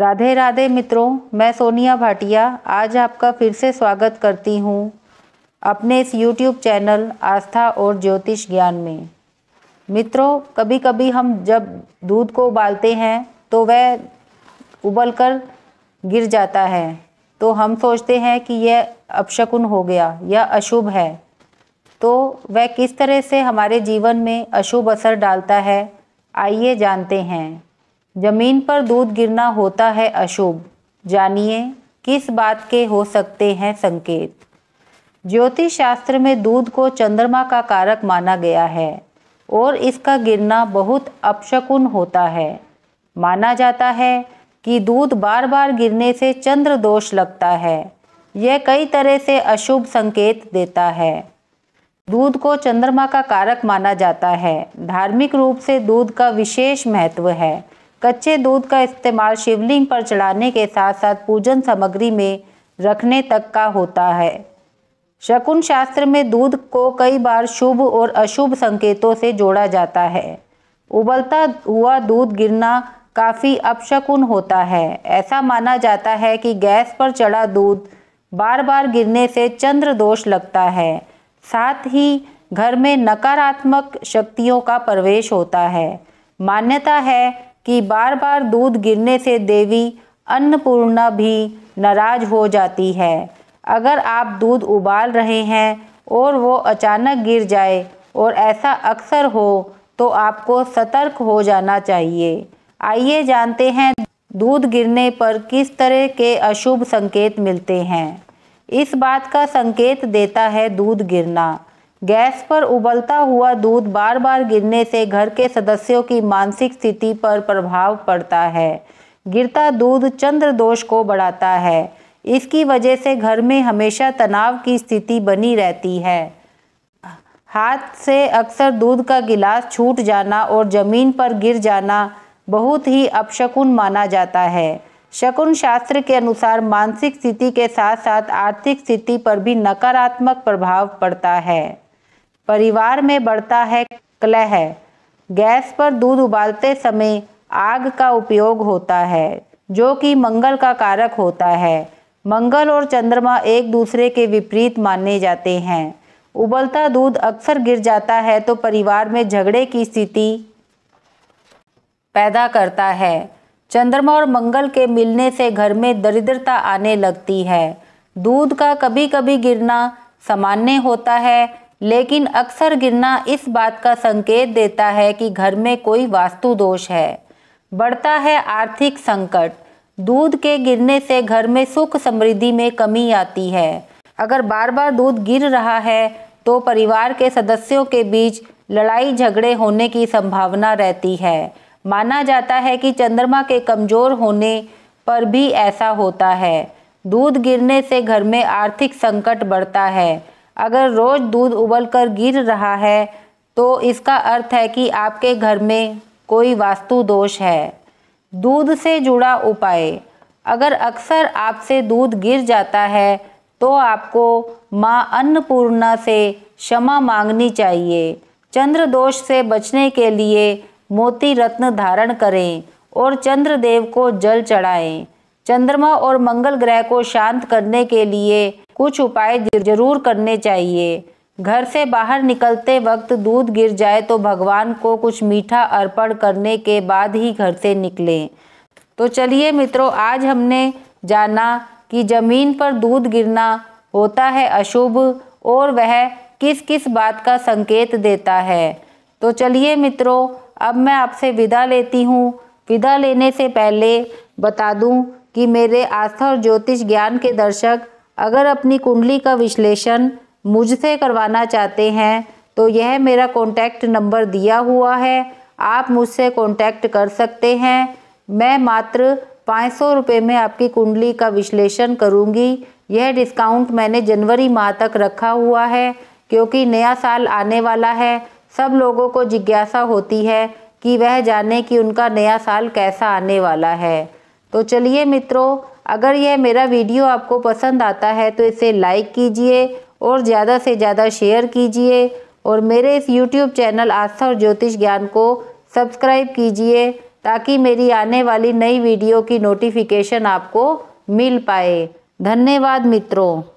राधे राधे मित्रों मैं सोनिया भाटिया आज आपका फिर से स्वागत करती हूँ अपने इस यूट्यूब चैनल आस्था और ज्योतिष ज्ञान में मित्रों कभी कभी हम जब दूध को उबालते हैं तो वह उबल कर गिर जाता है तो हम सोचते हैं कि यह अपशकुन हो गया या अशुभ है तो वह किस तरह से हमारे जीवन में अशुभ असर डालता है आइए जानते हैं जमीन पर दूध गिरना होता है अशुभ जानिए किस बात के हो सकते हैं संकेत ज्योतिष शास्त्र में दूध को चंद्रमा का कारक माना गया है और इसका गिरना बहुत अपशकुन होता है माना जाता है कि दूध बार बार गिरने से चंद्र दोष लगता है यह कई तरह से अशुभ संकेत देता है दूध को चंद्रमा का कारक माना जाता है धार्मिक रूप से दूध का विशेष महत्व है कच्चे दूध का इस्तेमाल शिवलिंग पर चढ़ाने के साथ साथ पूजन सामग्री में रखने तक का होता है शकुन शास्त्र में दूध को कई बार शुभ और अशुभ संकेतों से जोड़ा जाता है उबलता हुआ दूध गिरना काफ़ी अपशकुन होता है ऐसा माना जाता है कि गैस पर चढ़ा दूध बार बार गिरने से चंद्र दोष लगता है साथ ही घर में नकारात्मक शक्तियों का प्रवेश होता है मान्यता है कि बार बार दूध गिरने से देवी अन्नपूर्णा भी नाराज हो जाती है अगर आप दूध उबाल रहे हैं और वो अचानक गिर जाए और ऐसा अक्सर हो तो आपको सतर्क हो जाना चाहिए आइए जानते हैं दूध गिरने पर किस तरह के अशुभ संकेत मिलते हैं इस बात का संकेत देता है दूध गिरना गैस पर उबलता हुआ दूध बार बार गिरने से घर के सदस्यों की मानसिक स्थिति पर प्रभाव पड़ता है गिरता दूध चंद्र दोष को बढ़ाता है इसकी वजह से घर में हमेशा तनाव की स्थिति बनी रहती है हाथ से अक्सर दूध का गिलास छूट जाना और ज़मीन पर गिर जाना बहुत ही अपशकुन माना जाता है शकुन शास्त्र के अनुसार मानसिक स्थिति के साथ साथ आर्थिक स्थिति पर भी नकारात्मक प्रभाव पड़ता है परिवार में बढ़ता है कलह गैस पर दूध उबालते समय आग का उपयोग होता है जो कि मंगल का कारक होता है मंगल और चंद्रमा एक दूसरे के विपरीत माने जाते हैं उबलता दूध अक्सर गिर जाता है तो परिवार में झगड़े की स्थिति पैदा करता है चंद्रमा और मंगल के मिलने से घर में दरिद्रता आने लगती है दूध का कभी कभी गिरना सामान्य होता है लेकिन अक्सर गिरना इस बात का संकेत देता है कि घर में कोई वास्तु दोष है बढ़ता है आर्थिक संकट दूध के गिरने से घर में सुख समृद्धि में कमी आती है अगर बार बार दूध गिर रहा है तो परिवार के सदस्यों के बीच लड़ाई झगड़े होने की संभावना रहती है माना जाता है कि चंद्रमा के कमज़ोर होने पर भी ऐसा होता है दूध गिरने से घर में आर्थिक संकट बढ़ता है अगर रोज़ दूध उबल कर गिर रहा है तो इसका अर्थ है कि आपके घर में कोई वास्तु दोष है दूध से जुड़ा उपाय अगर अक्सर आपसे दूध गिर जाता है तो आपको माँ अन्नपूर्णा से क्षमा मांगनी चाहिए चंद्र दोष से बचने के लिए मोती रत्न धारण करें और चंद्रदेव को जल चढ़ाएं चंद्रमा और मंगल ग्रह को शांत करने के लिए कुछ उपाय जरूर करने चाहिए घर से बाहर निकलते वक्त दूध गिर जाए तो भगवान को कुछ मीठा अर्पण करने के बाद ही घर से निकलें तो चलिए मित्रों आज हमने जाना कि जमीन पर दूध गिरना होता है अशुभ और वह किस किस बात का संकेत देता है तो चलिए मित्रों अब मैं आपसे विदा लेती हूँ विदा लेने से पहले बता दूँ कि मेरे आस्था और ज्योतिष ज्ञान के दर्शक अगर अपनी कुंडली का विश्लेषण मुझसे करवाना चाहते हैं तो यह मेरा कॉन्टैक्ट नंबर दिया हुआ है आप मुझसे कॉन्टैक्ट कर सकते हैं मैं मात्र पाँच सौ रुपये में आपकी कुंडली का विश्लेषण करूंगी यह डिस्काउंट मैंने जनवरी माह तक रखा हुआ है क्योंकि नया साल आने वाला है सब लोगों को जिज्ञासा होती है कि वह जाने कि उनका नया साल कैसा आने वाला है तो चलिए मित्रों अगर यह मेरा वीडियो आपको पसंद आता है तो इसे लाइक कीजिए और ज़्यादा से ज़्यादा शेयर कीजिए और मेरे इस यूट्यूब चैनल आस्था और ज्योतिष ज्ञान को सब्सक्राइब कीजिए ताकि मेरी आने वाली नई वीडियो की नोटिफिकेशन आपको मिल पाए धन्यवाद मित्रों